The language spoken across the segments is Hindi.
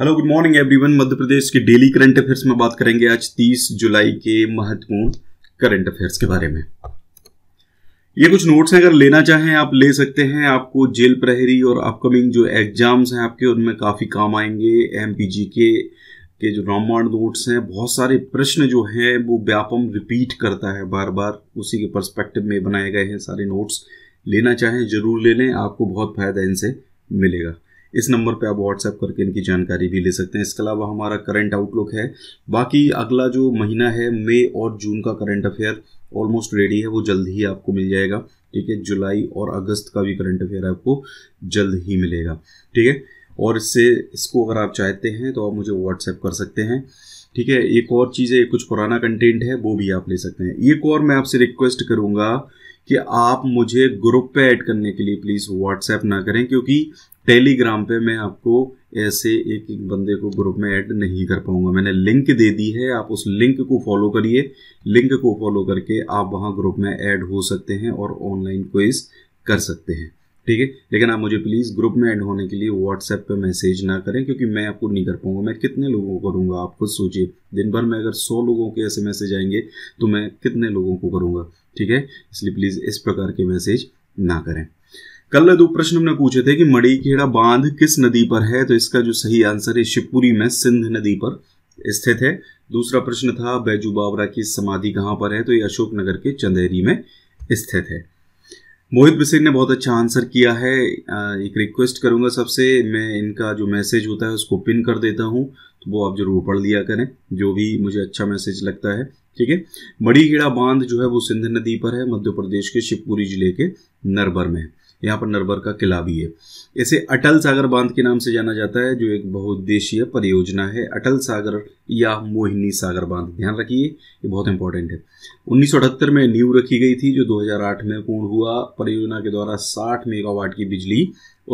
hello good morning everyone Madhya Pradesh के डेली करंट अफेयर्स में बात करेंगे आज 30 जुलाई के महत्वपूर्ण करंट अफेयर्स के बारे में ये कुछ नोट्स हैं अगर लेना चाहें आप ले सकते हैं आपको जेल प्रहरी और अपकमिंग जो एग्जाम्स हैं आपके उनमें काफ़ी काम आएंगे एम के के जो रामबाण नोट्स हैं बहुत सारे प्रश्न जो हैं वो व्यापम रिपीट करता है बार बार उसी के परस्पेक्टिव में बनाए गए हैं सारे नोट्स लेना चाहें जरूर ले लें आपको बहुत फ़ायदा इनसे मिलेगा इस नंबर पे आप व्हाट्सएप करके इनकी जानकारी भी ले सकते हैं इसके अलावा हमारा करंट आउटलुक है बाकी अगला जो महीना है मई और जून का करंट अफेयर ऑलमोस्ट रेडी है वो जल्द ही आपको मिल जाएगा ठीक है जुलाई और अगस्त का भी करंट अफेयर आपको जल्द ही मिलेगा ठीक है और इससे इसको अगर आप चाहते हैं तो आप मुझे व्हाट्सएप कर सकते हैं ठीक है एक और चीज़ है कुछ पुराना कंटेंट है वो भी आप ले सकते हैं एक और मैं आपसे रिक्वेस्ट करूँगा कि आप मुझे ग्रुप पे ऐड करने के लिए प्लीज़ व्हाट्सएप ना करें क्योंकि टेलीग्राम पे मैं आपको ऐसे एक एक बंदे को ग्रुप में ऐड नहीं कर पाऊंगा मैंने लिंक दे दी है आप उस लिंक को फॉलो करिए लिंक को फॉलो करके आप वहाँ ग्रुप में ऐड हो सकते हैं और ऑनलाइन क्विज कर सकते हैं ठीक है लेकिन आप मुझे प्लीज़ ग्रुप में ऐड होने के लिए व्हाट्सएप पे मैसेज ना करें क्योंकि मैं आपको नहीं कर पाऊंगा मैं कितने लोगों को करूँगा आप खुद सोचिए दिन भर में अगर सौ लोगों के ऐसे मैसेज आएंगे तो मैं कितने लोगों को करूँगा ठीक है इसलिए प्लीज इस प्रकार के मैसेज ना करें कल दो प्रश्न हमने पूछे थे कि मड़ीखेड़ा बांध किस नदी पर है तो इसका जो सही आंसर है शिवपुरी में सिंध नदी पर स्थित है दूसरा प्रश्न था बैजू बावरा की समाधि कहाँ पर है तो ये अशोकनगर के चंदेरी में स्थित है मोहित बिसेन ने बहुत अच्छा आंसर किया है एक रिक्वेस्ट करूंगा सबसे मैं इनका जो मैसेज होता है उसको पिन कर देता हूँ तो वो आप जरूर पढ़ लिया करें जो भी मुझे अच्छा मैसेज लगता है ठीक है मड़ीगेड़ा बांध जो है वो सिंध नदी पर है मध्य प्रदेश के शिवपुरी जिले के नरबर में है यहाँ पर नरबर का किला भी है इसे अटल सागर बांध के नाम से जाना जाता है जो एक बहुउद्देशीय परियोजना है अटल सागर या मोहिनी सागर बांध ध्यान रखिए ये बहुत इंपॉर्टेंट है उन्नीस में नींव रखी गई थी जो 2008 में पूर्ण हुआ परियोजना के द्वारा 60 मेगावाट की बिजली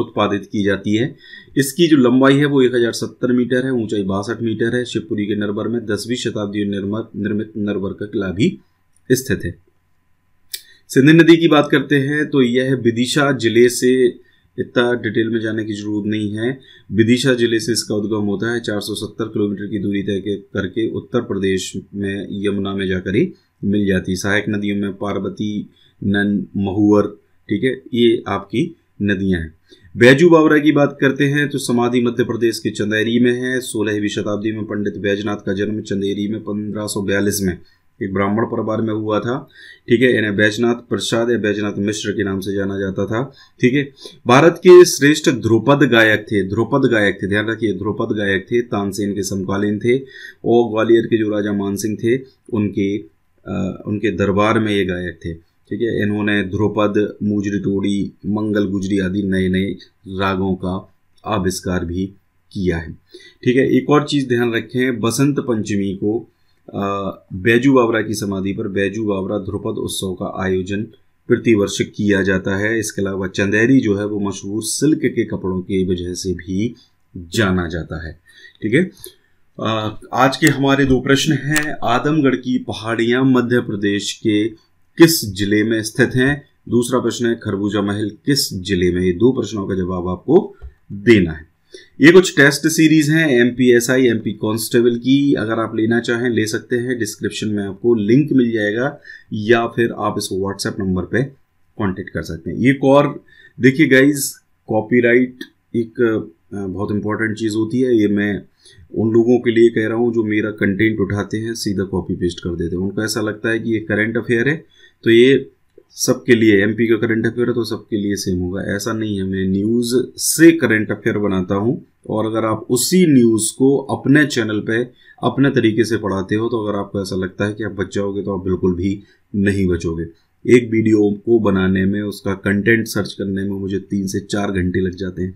उत्पादित की जाती है इसकी जो लंबाई है वो 1070 मीटर है ऊंचाई बासठ मीटर है शिवपुरी के नरबर में दसवीं शताब्दी निर्मित निर्मित नरबर का किला भी स्थित है सिंधु नदी की बात करते हैं तो यह विदिशा जिले से इतना डिटेल में जाने की जरूरत नहीं है विदिशा जिले से इसका उद्गम होता है 470 किलोमीटर की दूरी तय करके उत्तर प्रदेश में यमुना में जाकर ही मिल जाती है सहायक नदियों में पार्वती नन महुअर ठीक है ये आपकी नदियां हैं बैजू बावरा की बात करते हैं तो समाधि मध्य प्रदेश के चंदेरी में है सोलहवीं शताब्दी में पंडित बैजनाथ का जन्म चंदेरी में पंद्रह में एक ब्राह्मण परिवार में हुआ था ठीक है इन्हें बैजनाथ प्रसाद या बैजनाथ मिश्र के नाम से जाना जाता था ठीक है भारत के श्रेष्ठ ध्रुपद गायक थे ध्रुपद गायक थे ध्यान रखिए ध्रुपद गायक थे तानसेन के समकालीन थे और ग्वालियर के जो राजा मानसिंह थे उनके आ, उनके दरबार में ये गायक थे ठीक है इन्होंने ध्रुपद मुजरी टोड़ी मंगल गुजरी आदि नए नए रागों का आविष्कार भी किया है ठीक है एक और चीज़ ध्यान रखें बसंत पंचमी को बैजू बावरा की समाधि पर बैजू बावरा ध्रुपद उत्सव का आयोजन प्रतिवर्ष किया जाता है इसके अलावा चंदेरी जो है वो मशहूर सिल्क के कपड़ों की वजह से भी जाना जाता है ठीक है आज के हमारे दो प्रश्न हैं आदमगढ़ की पहाड़ियां मध्य प्रदेश के किस जिले में स्थित हैं दूसरा प्रश्न है खरबूजा महल किस जिले में ये दो प्रश्नों का जवाब आपको देना है ये कुछ टेस्ट सीरीज हैं M P S I M P constable की अगर आप लेना चाहें ले सकते हैं डिस्क्रिप्शन में आपको लिंक मिल जाएगा या फिर आप इसको व्हाट्सएप नंबर पे कांटेक्ट कर सकते हैं ये कॉर देखिए गाइज कॉपीराइट एक बहुत इंपॉर्टेंट चीज़ होती है ये मैं उन लोगों के लिए कह रहा हूँ जो मेरा कंटेंट उठाते हैं सीधा कॉपी पेस्ट कर देते हैं उनको ऐसा लगता है कि ये करेंट अफेयर है तो ये सबके लिए एमपी का करंट अफेयर है तो सबके लिए सेम होगा ऐसा नहीं है मैं न्यूज़ से करंट अफेयर बनाता हूँ और अगर आप उसी न्यूज़ को अपने चैनल पे अपने तरीके से पढ़ाते हो तो अगर आपको ऐसा लगता है कि आप बच जाओगे तो आप बिल्कुल भी नहीं बचोगे एक वीडियो को बनाने में उसका कंटेंट सर्च करने में मुझे तीन से चार घंटे लग जाते हैं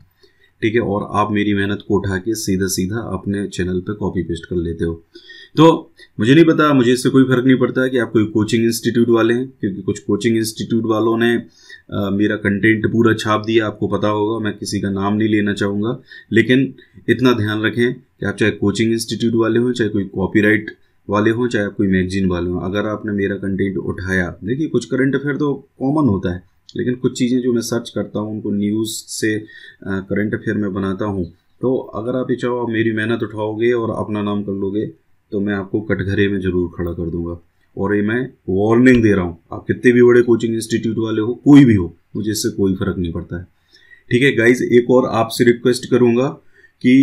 ठीक है और आप मेरी मेहनत को उठा के सीधा सीधा अपने चैनल पे कॉपी पेस्ट कर लेते हो तो मुझे नहीं पता मुझे इससे कोई फर्क नहीं पड़ता कि आप कोई कोचिंग इंस्टीट्यूट वाले हैं क्योंकि कुछ कोचिंग इंस्टीट्यूट वालों ने आ, मेरा कंटेंट पूरा छाप दिया आपको पता होगा मैं किसी का नाम नहीं लेना चाहूँगा लेकिन इतना ध्यान रखें कि आप चाहे कोचिंग इंस्टीट्यूट वाले हों चाहे कोई कॉपी वाले हों चाहे आप कोई मैगजीन वाले हों अगर आपने मेरा कंटेंट उठाया देखिए कुछ करंट अफेयर तो कॉमन होता है लेकिन कुछ चीज़ें जो मैं सर्च करता हूँ उनको न्यूज़ से करंट अफेयर में बनाता हूँ तो अगर आप ये चाहो आप मेरी मेहनत उठाओगे और अपना नाम कर लोगे तो मैं आपको कटघरे में ज़रूर खड़ा कर दूंगा और ये मैं वार्निंग दे रहा हूँ आप कितने भी बड़े कोचिंग इंस्टीट्यूट वाले हो कोई भी हो मुझे इससे कोई फ़र्क नहीं पड़ता है ठीक है गाइज एक और आपसे रिक्वेस्ट करूँगा कि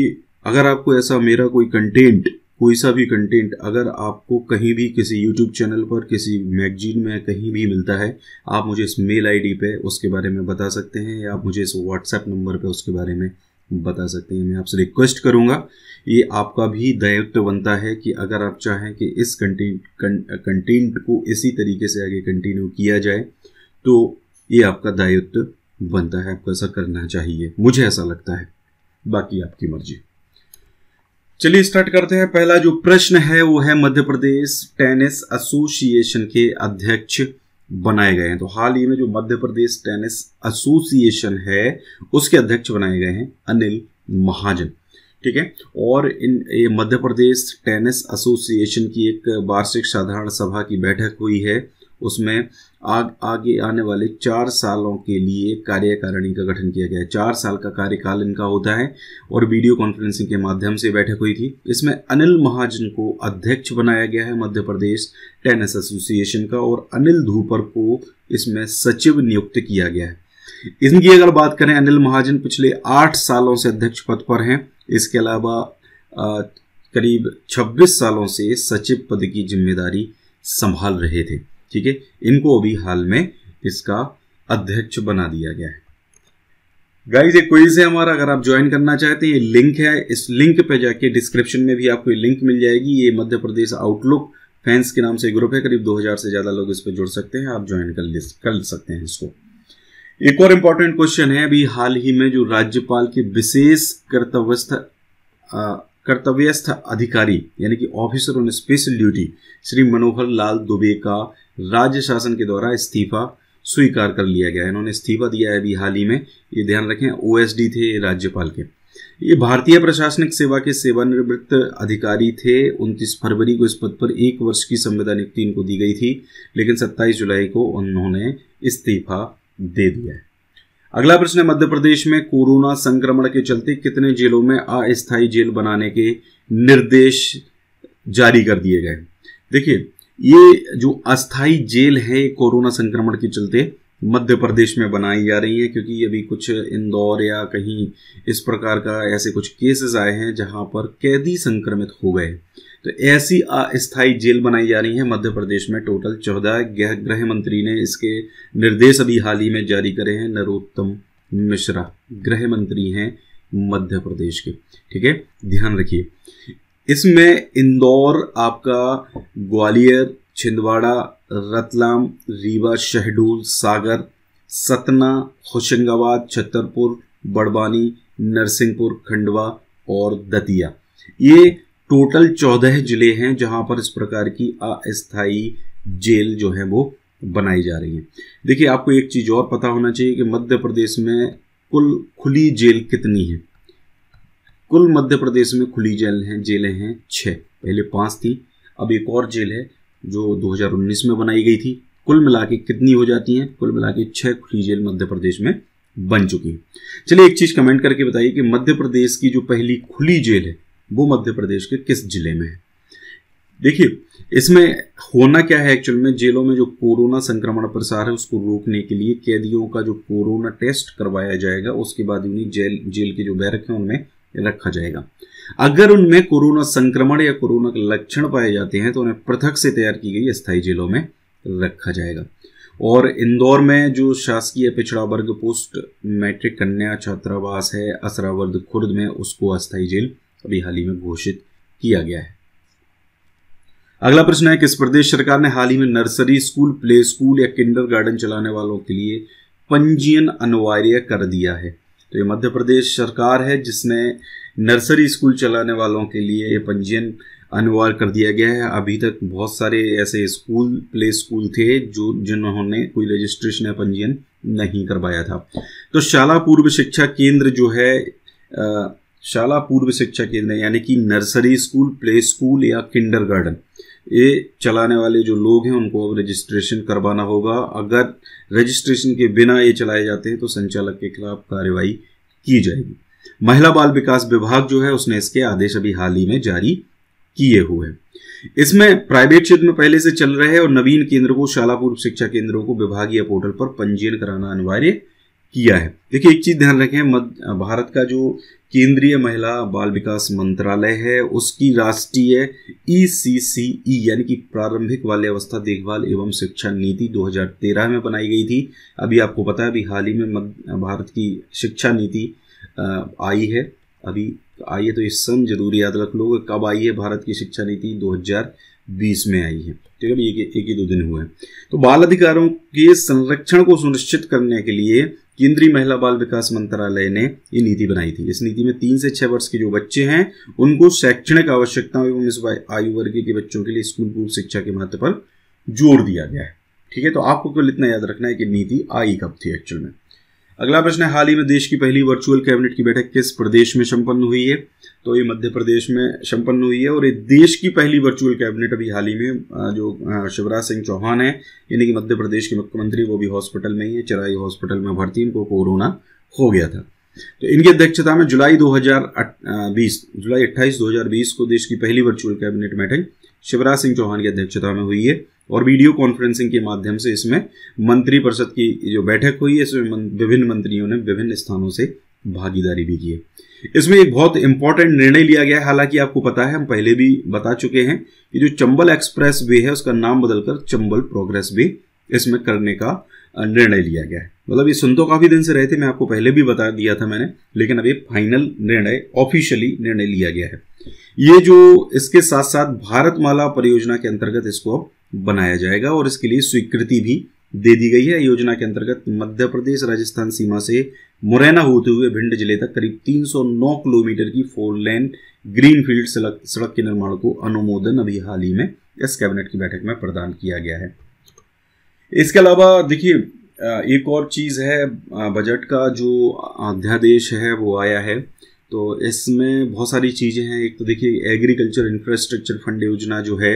अगर आपको ऐसा मेरा कोई कंटेंट कोई सा भी कंटेंट अगर आपको कहीं भी किसी यूट्यूब चैनल पर किसी मैगजीन में कहीं भी मिलता है आप मुझे इस मेल आईडी पे उसके बारे में बता सकते हैं या आप मुझे इस व्हाट्सएप नंबर पे उसके बारे में बता सकते हैं मैं आपसे रिक्वेस्ट करूँगा ये आपका भी दायित्व बनता है कि अगर आप चाहें कि इस कंटेंट कंटेंट को इसी तरीके से आगे कंटिन्यू किया जाए तो ये आपका दायित्व बनता है आपको ऐसा करना चाहिए मुझे ऐसा लगता है बाकी आपकी मर्जी चलिए स्टार्ट करते हैं पहला जो प्रश्न है वो है मध्य प्रदेश टेनिस एसोसिएशन के अध्यक्ष बनाए गए हैं तो हाल ही में जो मध्य प्रदेश टेनिस एसोसिएशन है उसके अध्यक्ष बनाए गए हैं अनिल महाजन ठीक है और इन ये मध्य प्रदेश टेनिस एसोसिएशन की एक वार्षिक साधारण सभा की बैठक हुई है उसमें आग आगे आने वाले चार सालों के लिए कार्यकारिणी का गठन किया गया है चार साल का कार्यकाल इनका होता है और वीडियो कॉन्फ्रेंसिंग के माध्यम से बैठक हुई थी इसमें अनिल महाजन को अध्यक्ष बनाया गया है मध्य प्रदेश टेनिस एसोसिएशन का और अनिल धूपर को इसमें सचिव नियुक्त किया गया है इनकी अगर बात करें अनिल महाजन पिछले आठ सालों से अध्यक्ष पद पर हैं इसके अलावा करीब छब्बीस सालों से सचिव पद की जिम्मेदारी संभाल रहे थे ठीक है इनको अभी हाल में इसका अध्यक्ष बना दिया गया है गाइज ये क्विज है हमारा अगर आप ज्वाइन करना चाहते हैं ये लिंक है इस लिंक पे जाके डिस्क्रिप्शन में भी आपको ये लिंक मिल जाएगी ये मध्य प्रदेश आउटलुक फैंस के नाम से ग्रुप है करीब 2000 से ज़्यादा लोग इस पर जुड़ सकते हैं आप ज्वाइन कर कर सकते हैं इसको एक और इम्पोर्टेंट क्वेश्चन है अभी हाल ही में जो राज्यपाल के विशेष कर्तव्यस्थ कर्तव्यस्थ अधिकारी यानी कि officer on special duty Shri Manohar Lal Dubey का राज्य शासन के द्वारा इस्तीफा स्वीकार कर लिया गया है इन्होंने इस्तीफा दिया है अभी हाल ही में ये ध्यान रखें ओ थे राज्यपाल के ये भारतीय प्रशासनिक सेवा के सेवानिवृत्त अधिकारी थे 29 फरवरी को इस पद पर एक वर्ष की संविदा नियुक्ति इनको दी गई थी लेकिन 27 जुलाई को उन्होंने इस्तीफा दे दिया है अगला प्रश्न है मध्य प्रदेश में कोरोना संक्रमण के चलते कितने जेलों में अस्थायी जेल बनाने के निर्देश जारी कर दिए गए देखिए ये जो अस्थाई जेल है कोरोना संक्रमण के चलते मध्य प्रदेश में बनाई जा रही है क्योंकि अभी कुछ इंदौर या कहीं इस प्रकार का ऐसे कुछ केसेस आए हैं जहां पर कैदी संक्रमित हो गए तो ऐसी अस्थायी जेल बनाई जा रही है मध्य प्रदेश में टोटल चौदह गृह मंत्री ने इसके निर्देश अभी हाल ही में जारी करे हैं नरोत्तम मिश्रा गृह मंत्री हैं मध्य प्रदेश के ठीक है ध्यान रखिए इसमें इंदौर आपका ग्वालियर छिंदवाड़ा रतलाम रीवा शहडोल सागर सतना होशंगाबाद छतरपुर बड़वानी नरसिंहपुर खंडवा और दतिया ये टोटल चौदह जिले हैं जहां पर इस प्रकार की अस्थाई जेल जो है वो बनाई जा रही है देखिए आपको एक चीज़ और पता होना चाहिए कि मध्य प्रदेश में कुल खुली जेल कितनी है कुल मध्य प्रदेश में खुली जेल हैं जेलें हैं छः पहले पाँच थी अब एक और जेल है जो 2019 में बनाई गई थी कुल मिला के कितनी हो जाती हैं कुल मिला के छः खुली जेल मध्य प्रदेश में बन चुकी हैं चलिए एक चीज़ कमेंट करके बताइए कि मध्य प्रदेश की जो पहली खुली जेल है वो मध्य प्रदेश के किस जिले में है देखिए इसमें होना क्या है एक्चुअल में जेलों में जो कोरोना संक्रमण प्रसार है उसको रोकने के लिए कैदियों का जो कोरोना टेस्ट करवाया जाएगा उसके बाद उन्हें जेल जेल के जो बैरक हैं उनमें रखा जाएगा अगर उनमें कोरोना संक्रमण या कोरोना के लक्षण पाए जाते हैं तो उन्हें पृथक से तैयार की गई स्थायी जेलों में रखा जाएगा और इंदौर में जो शासकीय पिछड़ा वर्ग पोस्ट मैट्रिक कन्या छात्रावास है असरावर्द खुर्द में उसको अस्थायी जेल अभी हाल ही में घोषित किया गया है अगला प्रश्न है किस प्रदेश सरकार ने हाल ही में नर्सरी स्कूल प्ले स्कूल या किंडर गार्डन चलाने वालों के लिए पंजीयन अनिवार्य कर दिया है तो ये मध्य प्रदेश सरकार है जिसने नर्सरी स्कूल चलाने वालों के लिए ये पंजीयन अनिवार्य कर दिया गया है अभी तक बहुत सारे ऐसे स्कूल प्ले स्कूल थे जो जिन्होंने कोई रजिस्ट्रेशन या पंजीयन नहीं करवाया था तो शाला पूर्व शिक्षा केंद्र जो है शाला पूर्व शिक्षा केंद्र यानी कि नर्सरी स्कूल प्ले स्कूल या किंडर गार्डन ये चलाने वाले जो लोग हैं उनको अब रजिस्ट्रेशन करवाना होगा अगर रजिस्ट्रेशन के बिना ये चलाए जाते हैं तो संचालक के खिलाफ कार्रवाई की जाएगी महिला बाल विकास विभाग जो है उसने इसके आदेश अभी हाल ही में जारी किए हुए हैं इसमें प्राइवेट क्षेत्र में पहले से चल रहे और नवीन केंद्र को शाला पूर्व शिक्षा केंद्रों को विभागीय पोर्टल पर पंजीयन कराना अनिवार्य किया है देखिए एक चीज़ ध्यान रखें मध्य भारत का जो केंद्रीय महिला बाल विकास मंत्रालय है उसकी राष्ट्रीय ई सी सी ई यानी कि प्रारंभिक बाल्यावस्था देखभाल एवं शिक्षा नीति 2013 में बनाई गई थी अभी आपको पता है अभी हाल ही में भारत की शिक्षा नीति आई है अभी आई है तो इस सन जरूर याद रख लो कब आई है भारत की शिक्षा नीति 2020 में आई है ठीक है एक, एक ही दो दिन हुए हैं तो बाल अधिकारों के संरक्षण को सुनिश्चित करने के लिए केंद्रीय महिला बाल विकास मंत्रालय ने ये नीति बनाई थी इस नीति में तीन से छह वर्ष के जो बच्चे हैं उनको शैक्षणिक आवश्यकताओं एवं इस आयु वर्ग के बच्चों के लिए स्कूल पूर्व शिक्षा के महत्व पर जोर दिया गया है ठीक है तो आपको केवल इतना याद रखना है कि नीति आई कब थी एक्चुअल में अगला प्रश्न है हाल ही में देश की पहली वर्चुअल कैबिनेट की बैठक किस प्रदेश में संपन्न हुई है तो ये मध्य प्रदेश में संपन्न हुई है और ये देश की पहली वर्चुअल कैबिनेट अभी हाल ही में जो शिवराज सिंह चौहान है यानी कि मध्य प्रदेश के मुख्यमंत्री वो भी हॉस्पिटल में ही है चराई हॉस्पिटल में भर्ती इनको कोरोना हो गया था तो इनकी अध्यक्षता में जुलाई 2020 जुलाई 28 2020 को देश की पहली वर्चुअल कैबिनेट बैठक शिवराज सिंह चौहान की अध्यक्षता में हुई है और वीडियो कॉन्फ्रेंसिंग के माध्यम से इसमें मंत्रिपरिषद की जो बैठक हुई है इसमें विभिन्न मंत्रियों ने विभिन्न स्थानों से भागीदारी भी की है इसमें एक बहुत इंपॉर्टेंट निर्णय लिया गया हालांकि आपको पता है हम पहले भी बता चुके हैं कि जो चंबल एक्सप्रेस वे है उसका नाम बदलकर चंबल प्रोग्रेस वे इसमें करने का निर्णय लिया गया है मतलब ये सुन तो काफ़ी दिन से रहे थे मैं आपको पहले भी बता दिया था मैंने लेकिन अब ये फाइनल निर्णय ऑफिशियली निर्णय लिया गया है ये जो इसके साथ साथ भारतमाला परियोजना के अंतर्गत इसको बनाया जाएगा और इसके लिए स्वीकृति भी दे दी गई है योजना के अंतर्गत मध्य प्रदेश राजस्थान सीमा से मुरैना होते हुए भिंड जिले तक करीब 309 किलोमीटर की फोर लेन ग्रीन फील्ड सड़क सड़क के निर्माण को अनुमोदन अभी हाल ही में इस कैबिनेट की बैठक में प्रदान किया गया है इसके अलावा देखिए एक और चीज़ है बजट का जो अध्यादेश है वो आया है तो इसमें बहुत सारी चीज़ें हैं एक तो देखिए एग्रीकल्चर इंफ्रास्ट्रक्चर फंड योजना जो है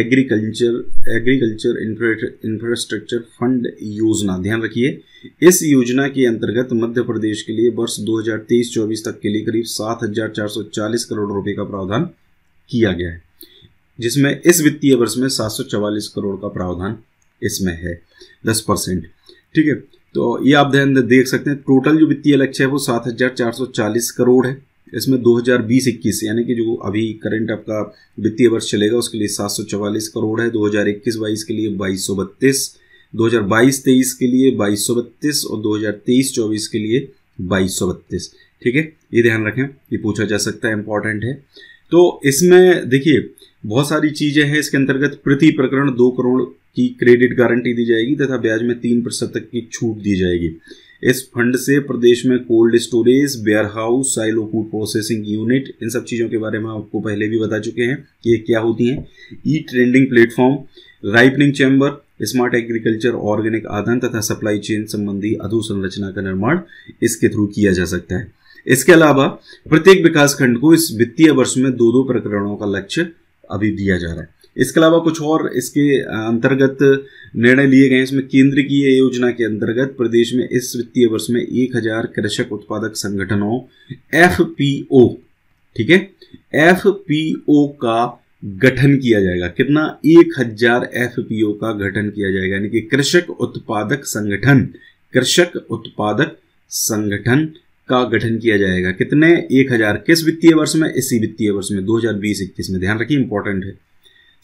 एग्रीकल्चर एग्रीकल्चर इंफ्रास्ट्रक्चर फंड योजना ध्यान रखिए इस योजना के अंतर्गत मध्य प्रदेश के लिए वर्ष 2023-24 तक के लिए करीब 7,440 करोड़ रुपए का प्रावधान किया गया है जिसमें इस वित्तीय वर्ष में सात करोड़ का प्रावधान इसमें है दस परसेंट ठीक है तो ये आप ध्यान देख सकते हैं टोटल जो वित्तीय लक्ष्य है वो सात हजार चार सौ चालीस करोड़ है इसमें 2020-21 यानी कि जो अभी करंट आपका वित्तीय वर्ष चलेगा उसके लिए 744 करोड़ है 2021-22 के लिए बाईस सौ बत्तीस दो हजार बाईस तेईस के लिए बाईस सौ बत्तीस और दो हजार तेईस चौबीस के लिए बाईस सौ बत्तीस ठीक है ये ध्यान रखें ये पूछा जा सकता है इंपॉर्टेंट है तो इसमें देखिए बहुत सारी चीज़ें हैं इसके अंतर्गत प्रति प्रकरण दो करोड़ की क्रेडिट गारंटी दी जाएगी तथा ब्याज में तीन प्रतिशत तक की छूट दी जाएगी इस फंड से प्रदेश में cold storage warehouse silo food processing unit इन सब चीज़ों के बारे में आपको पहले भी बता चुके हैं कि ये क्या होती हैं e trading platform ripening chamber smart agriculture organic आदान तथा सप्लाई चेन संबंधी अधोसंरचना का निर्माण इसके थ्रू किया जा सकता है इसके अलावा प्रत्येक विकास खंड को इस वित्तीय वर्ष में दो दो प्रकरणों का लक्ष्य अभी दिया जा रहा है इसके अलावा कुछ और इसके अंतर्गत निर्णय लिए गए इसमें केंद्र की योजना के अंतर्गत प्रदेश में इस वित्तीय वर्ष में एक हजार कृषक उत्पादक संगठनों एफ ठीक है एफ का गठन किया जाएगा कितना एक हजार एफ का गठन किया जाएगा यानी कि कृषक उत्पादक संगठन कृषक उत्पादक संगठन का गठन किया जाएगा कितने एक हजार किस वित्तीय वर्ष में इसी वित्तीय वर्ष में 2020 इक्कीस में ध्यान रखिए इंपॉर्टेंट है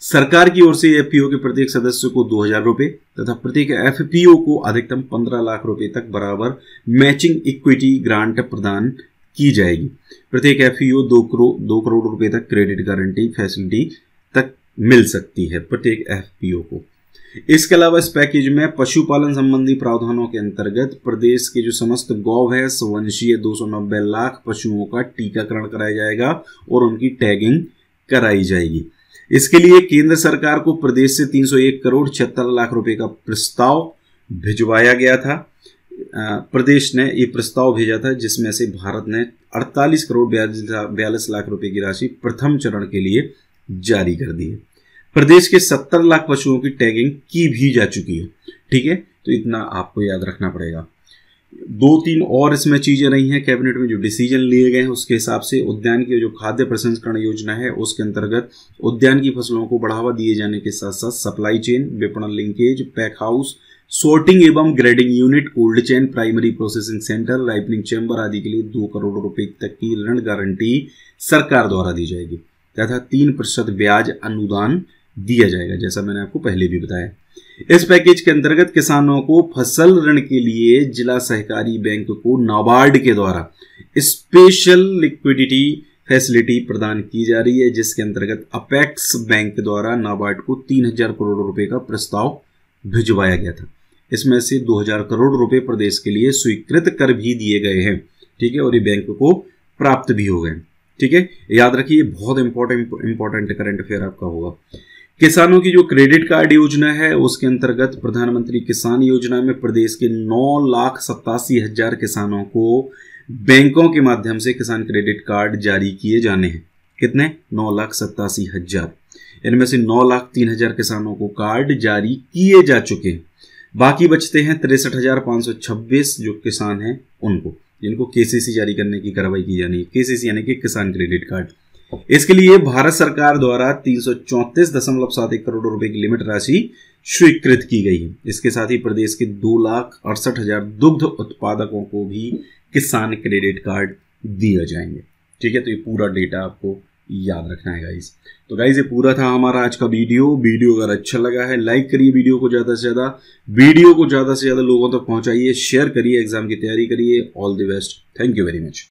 सरकार की ओर से एफ के प्रत्येक सदस्य को दो हजार रुपए तथा प्रत्येक एफ को अधिकतम पंद्रह लाख रुपए तक बराबर मैचिंग इक्विटी ग्रांट प्रदान की जाएगी प्रत्येक एफ दो करोड़ दो करोड़ रुपए तक क्रेडिट गारंटी फैसिलिटी तक मिल सकती है प्रत्येक एफ को इसके अलावा इस पैकेज में पशुपालन संबंधी प्रावधानों के अंतर्गत प्रदेश के जो समस्त गौ है वंशीय दो लाख पशुओं का टीकाकरण कराया जाएगा और उनकी टैगिंग कराई जाएगी इसके लिए केंद्र सरकार को प्रदेश से 301 करोड़ छिहत्तर लाख रुपए का प्रस्ताव भिजवाया गया था प्रदेश ने ये प्रस्ताव भेजा था जिसमें से भारत ने 48 करोड़ बयालीस लाख रुपए की राशि प्रथम चरण के लिए जारी कर दी है प्रदेश के 70 लाख पशुओं की टैगिंग की भी जा चुकी है ठीक है तो इतना आपको याद रखना पड़ेगा दो तीन और इसमें चीज़ें रही हैं कैबिनेट में जो डिसीजन लिए गए हैं उसके हिसाब से उद्यान की जो खाद्य प्रसंस्करण योजना है उसके अंतर्गत उद्यान की फसलों को बढ़ावा दिए जाने के साथ साथ सप्लाई चेन विपणन लिंकेज पैक हाउस सोर्टिंग एवं grading unit cold chain primary processing centre ripening chamber आदि के लिए दो करोड़ रुपए तक की ऋण गारंटी सरकार द्वारा दी जाएगी तथा तीन प्रतिशत ब्याज अनुदान दिया जाएगा जैसा मैंने आपको पहले भी बताया इस पैकेज के अंतर्गत किसानों को फसल ऋण के लिए जिला सहकारी बैंक को नाबार्ड के द्वारा स्पेशल लिक्विडिटी फैसिलिटी प्रदान की जा रही है जिसके अंतर्गत अपेक्स बैंक द्वारा नाबार्ड को तीन हजार करोड़ रुपए का प्रस्ताव भिजवाया गया था इसमें से 2000 करोड़ रुपए प्रदेश के लिए स्वीकृत कर भी दिए गए हैं ठीक है और ये बैंक को प्राप्त भी हो गए ठीक है याद रखिए बहुत इंपॉर्टेंट इंपॉर्टेंट करंट अफेयर आपका होगा किसानों की जो क्रेडिट कार्ड योजना है उसके अंतर्गत प्रधानमंत्री किसान योजना में प्रदेश के नौ लाख सत्तासी हजार किसानों को बैंकों के माध्यम से किसान क्रेडिट कार्ड जारी किए जाने हैं कितने नौ लाख सत्तासी हजार इनमें से नौ लाख तीन हजार किसानों को कार्ड जारी किए जा चुके हैं बाकी बचते हैं तिरसठ हजार पांच सौ छब्बीस जो किसान हैं उनको जिनको केसीसी जारी करने की कार्रवाई की जानी है केसीसी यानी कि किसान क्रेडिट कार्ड इसके लिए भारत सरकार द्वारा तीन करोड़ रुपए की लिमिट राशि स्वीकृत की गई है इसके साथ ही प्रदेश के दो लाख अड़सठ हजार दुग्ध उत्पादकों को भी किसान क्रेडिट कार्ड दिए जाएंगे ठीक है तो ये पूरा डेटा आपको याद रखना है गाइज तो गाइज ये पूरा था हमारा आज का वीडियो वीडियो अगर अच्छा लगा है लाइक करिए वीडियो को ज़्यादा से ज़्यादा वीडियो को ज़्यादा से ज़्यादा लोगों तक तो पहुंचाइए शेयर करिए एग्जाम की तैयारी करिए all the best thank you very much